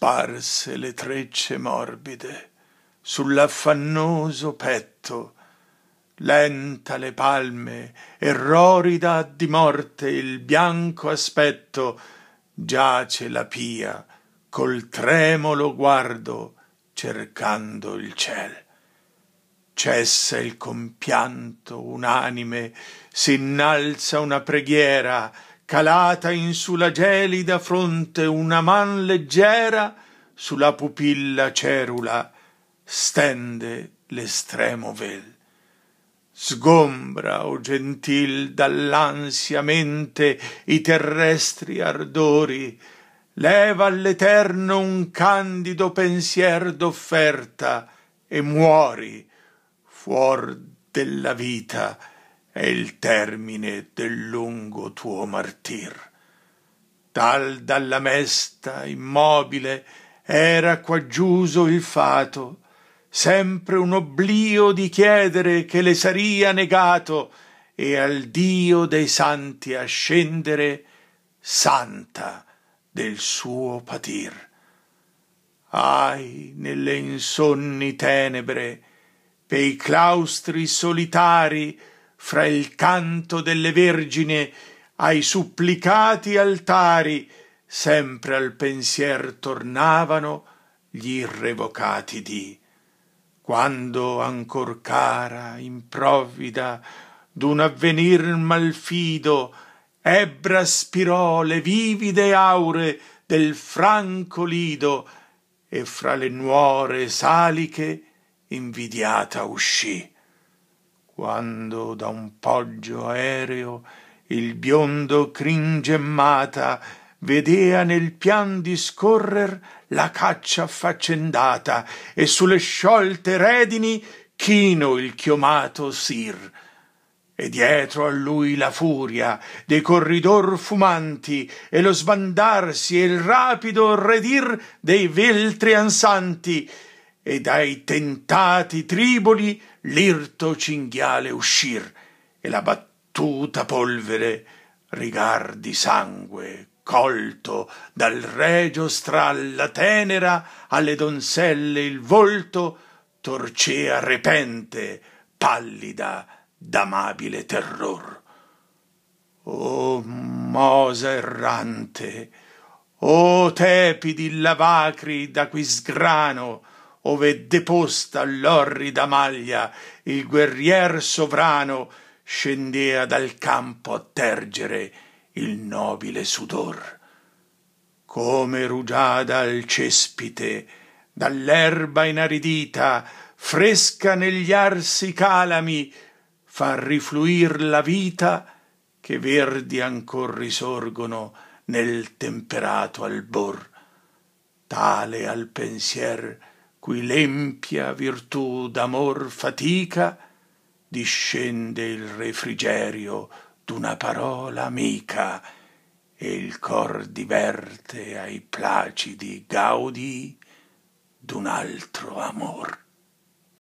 sparse le trecce morbide sull'affannoso petto lenta le palme e rorida di morte il bianco aspetto giace la pia col tremolo guardo cercando il ciel cessa il compianto unanime s'innalza una preghiera calata in sulla gelida fronte una man leggera sulla pupilla cerula stende l'estremo vel sgombra o oh gentil dall'ansia mente i terrestri ardori leva all'eterno un candido pensier d'offerta e muori fuor della vita è il termine del lungo tuo martir. Tal dalla mesta, immobile, era quaggiuso il fato, sempre un oblio di chiedere che le saria negato, e al Dio dei santi ascendere, santa del suo patir. Ahi, nelle insonni tenebre, pei claustri solitari, fra il canto delle vergine ai supplicati altari sempre al pensier tornavano gli irrevocati dì quando ancor cara improvvida d'un avvenir malfido ebbra spirò le vivide aure del franco lido e fra le nuore saliche invidiata uscì quando da un poggio aereo il biondo crin gemmata vedea nel pian discorrer la caccia affaccendata e sulle sciolte redini chino il chiomato sir e dietro a lui la furia dei corridor fumanti e lo sbandarsi e il rapido redir dei veltri ansanti e dai tentati triboli l'irto cinghiale uscir e la battuta polvere rigar di sangue colto dal regio stralla tenera alle donselle il volto torcea repente pallida d'amabile terror oh mosa errante o tepidi lavacri da qui sgrano ove deposta l'orrida maglia il guerrier sovrano scendea dal campo a tergere il nobile sudor come rugiada al cespite dall'erba inaridita fresca negli arsi calami fa rifluir la vita che verdi ancor risorgono nel temperato albor tale al pensier cui l'empia virtù d'amor fatica, discende il refrigerio d'una parola amica e il cor diverte ai placidi gaudi d'un altro amor.